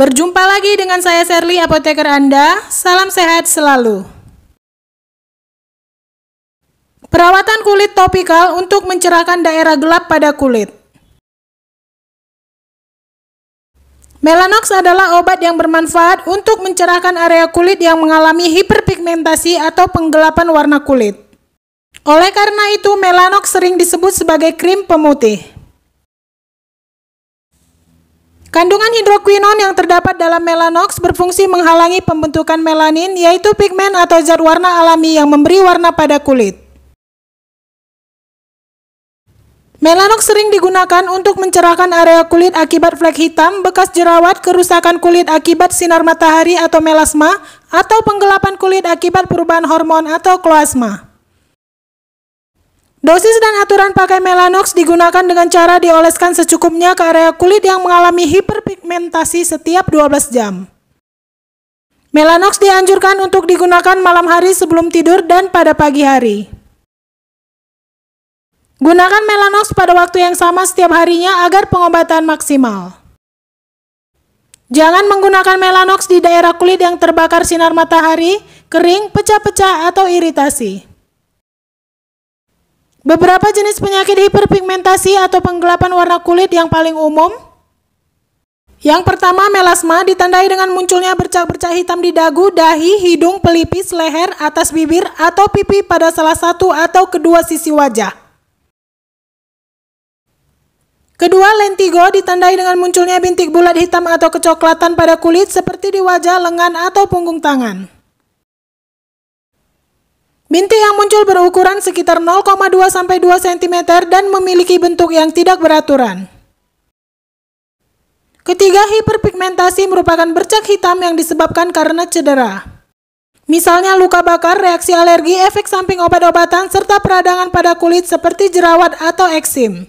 Berjumpa lagi dengan saya Serly apoteker Anda. Salam sehat selalu. Perawatan kulit topikal untuk mencerahkan daerah gelap pada kulit. Melanox adalah obat yang bermanfaat untuk mencerahkan area kulit yang mengalami hiperpigmentasi atau penggelapan warna kulit. Oleh karena itu, Melanox sering disebut sebagai krim pemutih. Kandungan hidroquinon yang terdapat dalam melanox berfungsi menghalangi pembentukan melanin, yaitu pigmen atau zat warna alami yang memberi warna pada kulit. Melanox sering digunakan untuk mencerahkan area kulit akibat flek hitam, bekas jerawat, kerusakan kulit akibat sinar matahari atau melasma, atau penggelapan kulit akibat perubahan hormon atau kloasma. Dosis dan aturan pakai Melanox digunakan dengan cara dioleskan secukupnya ke area kulit yang mengalami hiperpigmentasi setiap 12 jam. Melanox dianjurkan untuk digunakan malam hari sebelum tidur dan pada pagi hari. Gunakan Melanox pada waktu yang sama setiap harinya agar pengobatan maksimal. Jangan menggunakan Melanox di daerah kulit yang terbakar sinar matahari, kering, pecah-pecah, atau iritasi. Beberapa jenis penyakit hiperpigmentasi atau penggelapan warna kulit yang paling umum. Yang pertama, melasma ditandai dengan munculnya bercak-bercak hitam di dagu, dahi, hidung, pelipis, leher, atas bibir, atau pipi pada salah satu atau kedua sisi wajah. Kedua, lentigo ditandai dengan munculnya bintik bulat hitam atau kecoklatan pada kulit seperti di wajah, lengan, atau punggung tangan. Bintik yang muncul berukuran sekitar 0,2 sampai 2 cm dan memiliki bentuk yang tidak beraturan. Ketiga, hiperpigmentasi merupakan bercak hitam yang disebabkan karena cedera. Misalnya luka bakar, reaksi alergi, efek samping obat-obatan, serta peradangan pada kulit seperti jerawat atau eksim.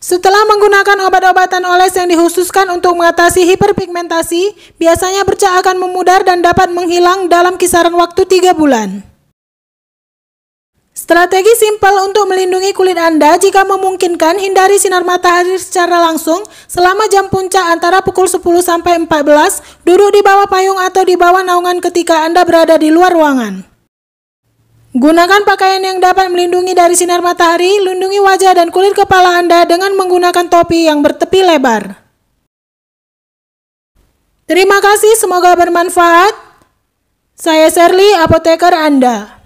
Setelah menggunakan obat-obatan oles yang dikhususkan untuk mengatasi hiperpigmentasi, biasanya bercak akan memudar dan dapat menghilang dalam kisaran waktu 3 bulan. Strategi simpel untuk melindungi kulit Anda jika memungkinkan hindari sinar matahari secara langsung selama jam puncak antara pukul 10 sampai 14, duduk di bawah payung atau di bawah naungan ketika Anda berada di luar ruangan. Gunakan pakaian yang dapat melindungi dari sinar matahari, lindungi wajah dan kulit kepala Anda dengan menggunakan topi yang bertepi lebar. Terima kasih, semoga bermanfaat. Saya Shirley, apoteker Anda.